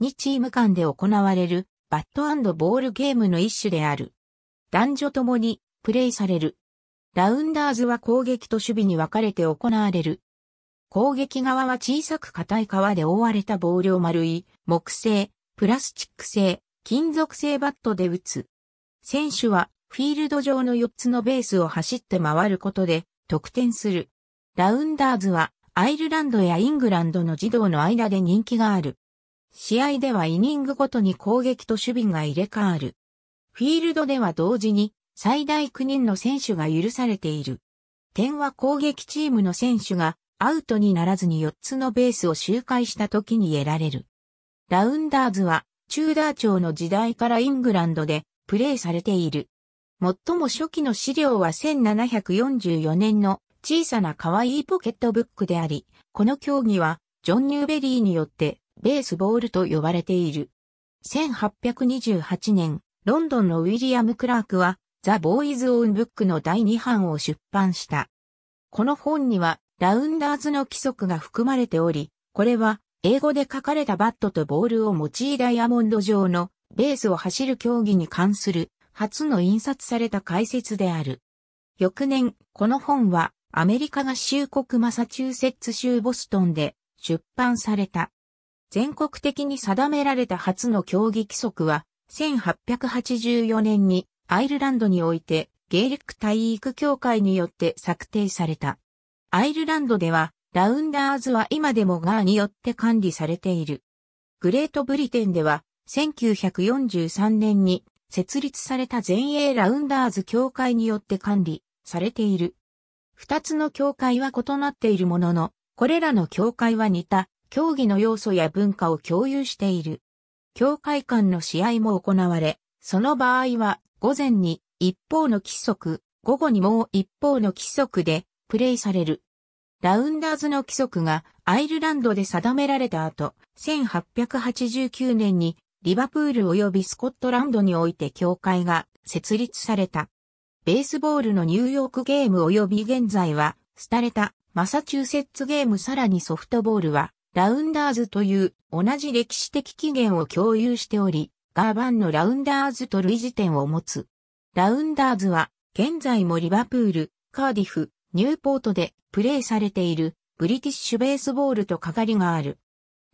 2チーム間で行われるバットボールゲームの一種である。男女ともにプレイされる。ラウンダーズは攻撃と守備に分かれて行われる。攻撃側は小さく硬い皮で覆われたボールを丸い、木製、プラスチック製、金属製バットで打つ。選手はフィールド上の4つのベースを走って回ることで得点する。ラウンダーズはアイルランドやイングランドの児童の間で人気がある。試合ではイニングごとに攻撃と守備が入れ替わる。フィールドでは同時に最大9人の選手が許されている。点は攻撃チームの選手がアウトにならずに4つのベースを周回した時に得られる。ラウンダーズはチューダー朝の時代からイングランドでプレーされている。最も初期の資料は1744年の小さな可愛いポケットブックであり、この競技はジョン・ニューベリーによってベースボールと呼ばれている。1828年、ロンドンのウィリアム・クラークは、ザ・ボーイズ・オン・ブックの第2版を出版した。この本には、ラウンダーズの規則が含まれており、これは、英語で書かれたバットとボールを用いダイヤモンド状のベースを走る競技に関する初の印刷された解説である。翌年、この本はアメリカ合衆国マサチューセッツ州ボストンで出版された。全国的に定められた初の競技規則は、1884年にアイルランドにおいてゲーリック体育協会によって策定された。アイルランドでは、ラウンダーズは今でもガーによって管理されている。グレートブリテンでは、1943年に設立された全英ラウンダーズ協会によって管理されている。二つの協会は異なっているものの、これらの協会は似た競技の要素や文化を共有している。協会間の試合も行われ、その場合は午前に一方の規則、午後にもう一方の規則でプレイされる。ラウンダーズの規則がアイルランドで定められた後、1889年にリバプール及びスコットランドにおいて協会が設立された。ベースボールのニューヨークゲーム及び現在は、廃れたマサチューセッツゲームさらにソフトボールはラウンダーズという同じ歴史的起源を共有しており、ガーバンのラウンダーズと類似点を持つ。ラウンダーズは、現在もリバプール、カーディフ、ニューポートでプレーされているブリティッシュベースボールとかかりがある。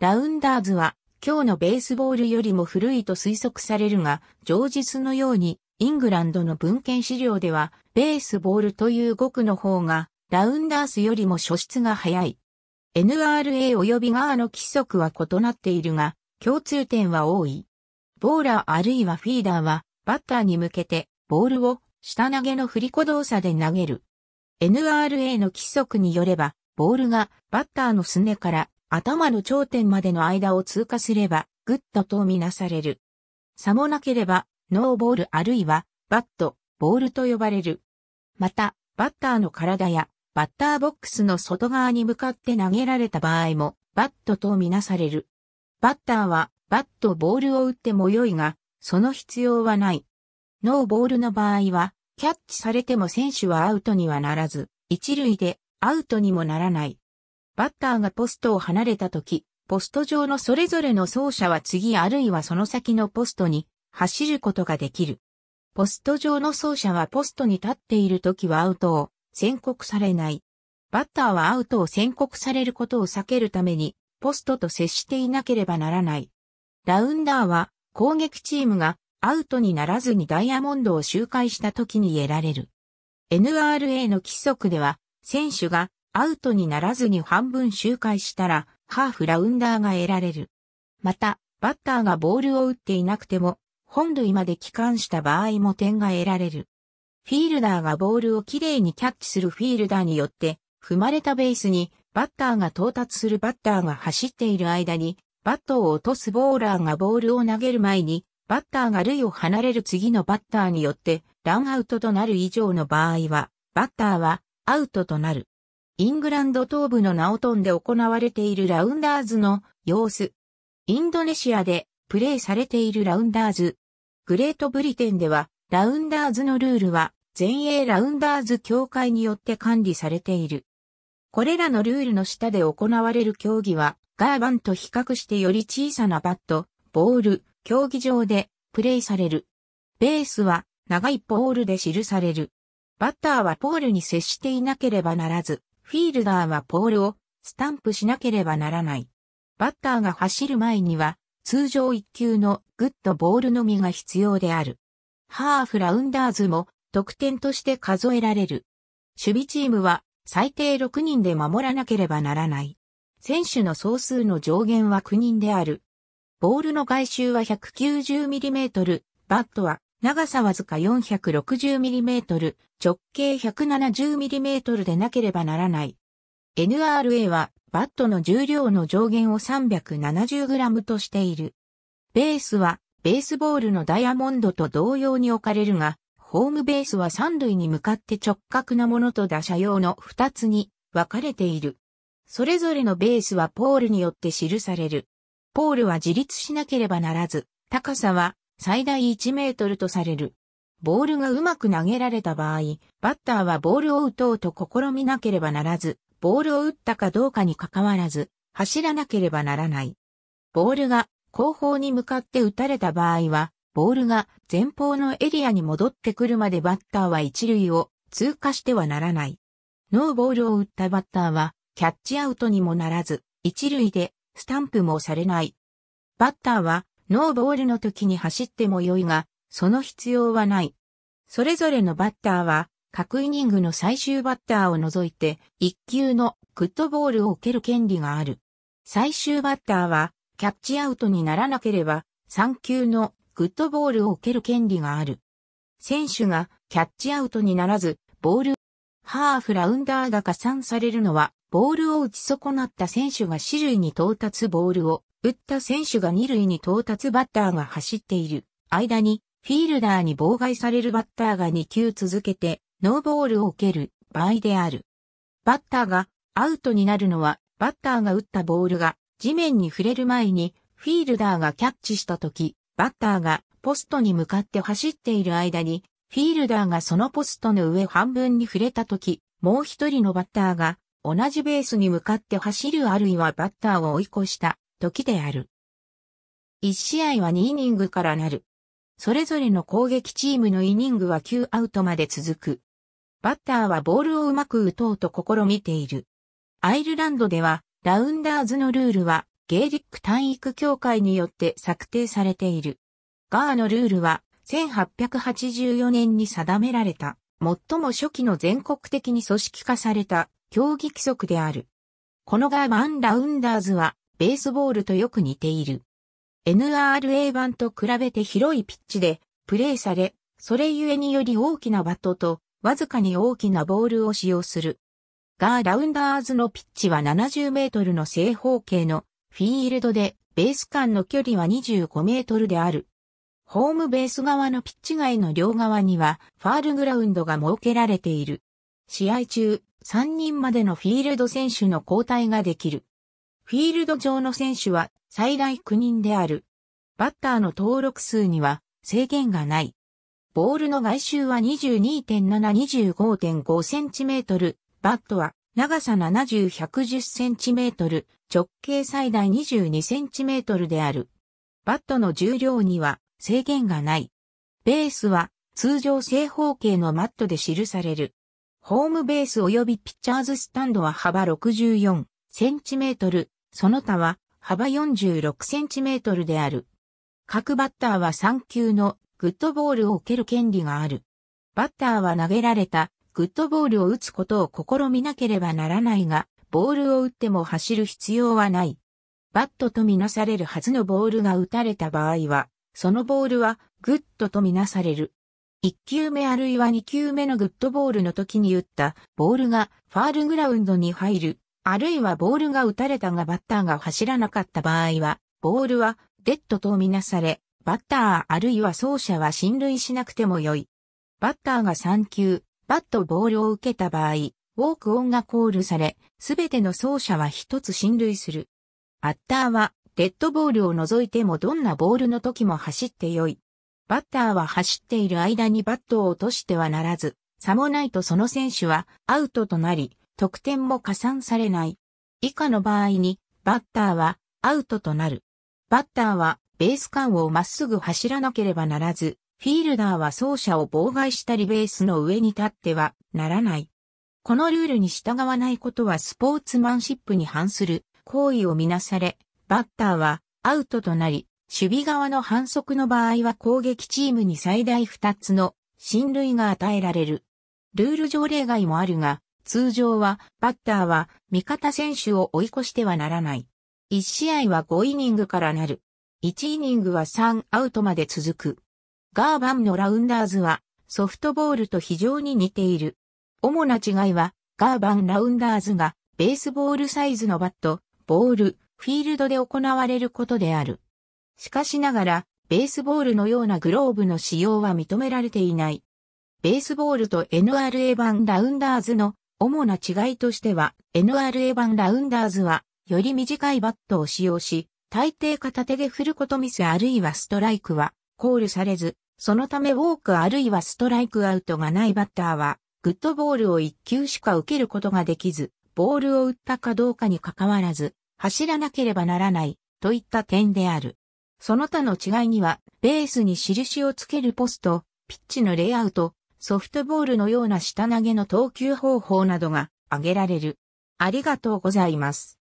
ラウンダーズは今日のベースボールよりも古いと推測されるが、常日のようにイングランドの文献資料ではベースボールという語句の方がラウンダースよりも初出が早い。NRA 及び側の規則は異なっているが、共通点は多い。ボーラーあるいはフィーダーは、バッターに向けて、ボールを、下投げの振り子動作で投げる。NRA の規則によれば、ボールがバッターのすねから頭の頂点までの間を通過すれば、グッドとみなされる。さもなければ、ノーボールあるいは、バット、ボールと呼ばれる。また、バッターの体やバッターボックスの外側に向かって投げられた場合も、バットとみなされる。バッターは、バットボールを打っても良いが、その必要はない。ノーボールの場合は、キャッチされても選手はアウトにはならず、一塁でアウトにもならない。バッターがポストを離れた時、ポスト上のそれぞれの走者は次あるいはその先のポストに走ることができる。ポスト上の走者はポストに立っている時はアウトを、宣告されない。バッターはアウトを宣告されることを避けるために、ポストと接していなければならない。ラウンダーは、攻撃チームがアウトにならずにダイヤモンドを周回した時に得られる。NRA の規則では、選手がアウトにならずに半分周回したら、ハーフラウンダーが得られる。また、バッターがボールを打っていなくても、本塁まで帰還した場合も点が得られる。フィールダーがボールをきれいにキャッチするフィールダーによって、踏まれたベースにバッターが到達するバッターが走っている間に、バットを落とすボーラーがボールを投げる前に、バッターが塁を離れる次のバッターによって、ランアウトとなる以上の場合は、バッターはアウトとなる。イングランド東部のナオトンで行われているラウンダーズの様子。インドネシアでプレーされているラウンダーズ。グレートブリテンではラウンダーズのルールは、全英ラウンダーズ協会によって管理されている。これらのルールの下で行われる競技は、ガーバンと比較してより小さなバット、ボール、競技場でプレイされる。ベースは長いポールで記される。バッターはポールに接していなければならず、フィールダーはポールをスタンプしなければならない。バッターが走る前には、通常1級のグッドボールのみが必要である。ハーフラウンダーズも得点として数えられる。守備チームは最低6人で守らなければならない。選手の総数の上限は9人である。ボールの外周は 190mm、バットは長さわずか 460mm、直径 170mm でなければならない。NRA はバットの重量の上限を 370g としている。ベースはベースボールのダイヤモンドと同様に置かれるが、ホームベースは三塁に向かって直角なものと打者用の二つに分かれている。それぞれのベースはポールによって記される。ポールは自立しなければならず、高さは最大1メートルとされる。ボールがうまく投げられた場合、バッターはボールを打とうと試みなければならず、ボールを打ったかどうかにかかわらず、走らなければならない。ボールが後方に向かって打たれた場合は、ボールが前方のエリアに戻ってくるまでバッターは一塁を通過してはならない。ノーボールを打ったバッターは、キャッチアウトにもならず、一塁でスタンプもされない。バッターは、ノーボールの時に走っても良いが、その必要はない。それぞれのバッターは、各イニングの最終バッターを除いて、一球のグッドボールを受ける権利がある。最終バッターは、キャッチアウトにならなければ、3球のグッドボールを受ける権利がある。選手がキャッチアウトにならず、ボール、ハーフラウンダーが加算されるのは、ボールを打ち損なった選手が四塁に到達ボールを、打った選手が二塁に到達バッターが走っている間に、フィールダーに妨害されるバッターが2球続けて、ノーボールを受ける場合である。バッターがアウトになるのは、バッターが打ったボールが地面に触れる前にフィールダーがキャッチした時、バッターがポストに向かって走っている間に、フィールダーがそのポストの上半分に触れた時、もう一人のバッターが同じベースに向かって走るあるいはバッターを追い越した時である。1試合は2イニングからなる。それぞれの攻撃チームのイニングは9アウトまで続く。バッターはボールをうまく打とうと試みている。アイルランドではラウンダーズのルールは、ゲーリック単育協会によって策定されている。ガーのルールは、1884年に定められた、最も初期の全国的に組織化された競技規則である。このガーマンラウンダーズは、ベースボールとよく似ている。NRA 版と比べて広いピッチで、プレーされ、それゆえにより大きなバットと、わずかに大きなボールを使用する。ガーラウンダーズのピッチは70メートルの正方形のフィールドで、ベース間の距離は25メートルである。ホームベース側のピッチ外の両側にはファールグラウンドが設けられている。試合中、3人までのフィールド選手の交代ができる。フィールド上の選手は最大9人である。バッターの登録数には制限がない。ボールの外周は22.725.5センチメートル、バットは長さ70、110センチメートル、直径最大22センチメートルである。バットの重量には制限がない。ベースは通常正方形のマットで記される。ホームベース及びピッチャーズスタンドは幅64センチメートル、その他は幅46センチメートルである。各バッターは3球のグッドボールを受ける権利がある。バッターは投げられたグッドボールを打つことを試みなければならないが、ボールを打っても走る必要はない。バットとみなされるはずのボールが打たれた場合は、そのボールはグッドとみなされる。1球目あるいは2球目のグッドボールの時に打ったボールがファールグラウンドに入る、あるいはボールが打たれたがバッターが走らなかった場合は、ボールはデッドとみなされ、バッターあるいは走者は進塁しなくてもよい。バッターが3球、バットボールを受けた場合、ウォークオンがコールされ、すべての走者は一つ進塁する。バッターは、デッドボールを除いてもどんなボールの時も走ってよい。バッターは走っている間にバットを落としてはならず、さもないとその選手はアウトとなり、得点も加算されない。以下の場合に、バッターはアウトとなる。バッターはベース間をまっすぐ走らなければならず、フィールダーは走者を妨害したりベースの上に立ってはならない。このルールに従わないことはスポーツマンシップに反する行為をみなされ、バッターはアウトとなり、守備側の反則の場合は攻撃チームに最大2つの進塁が与えられる。ルール条例外もあるが、通常はバッターは味方選手を追い越してはならない。1試合は5イニングからなる。1イニングは3アウトまで続く。ガーバンのラウンダーズはソフトボールと非常に似ている。主な違いは、ガーバンラウンダーズがベースボールサイズのバット、ボール、フィールドで行われることである。しかしながら、ベースボールのようなグローブの使用は認められていない。ベースボールと NRA 版ラウンダーズの主な違いとしては、NRA 版ラウンダーズは、より短いバットを使用し、大抵片手で振ることミスあるいはストライクは、コールされず、そのためウォークあるいはストライクアウトがないバッターは、グッドボールを1球しか受けることができず、ボールを打ったかどうかに関わらず、走らなければならない、といった点である。その他の違いには、ベースに印をつけるポスト、ピッチのレイアウト、ソフトボールのような下投げの投球方法などが挙げられる。ありがとうございます。